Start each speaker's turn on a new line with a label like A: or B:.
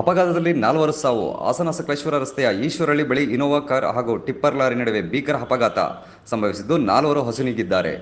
A: ಅಪಘಾತದಲ್ಲಿ ನಾಲ್ವರು ಸಾವು ಹಾಸನ ಸಕಲೇಶ್ವರ ರಸ್ತೆಯ ಈಶ್ವರಳ್ಳಿ ಬಳಿ ಇನೋವಾ ಕಾರ್ ಹಾಗೂ ಟಿಪ್ಪರ್ ಲಾರಿ ನಡುವೆ ಭೀಕರ ಅಪಘಾತ ಸಂಭವಿಸಿದ್ದು ನಾಲ್ವರು ಹಸುನೀಗಿದ್ದಾರೆ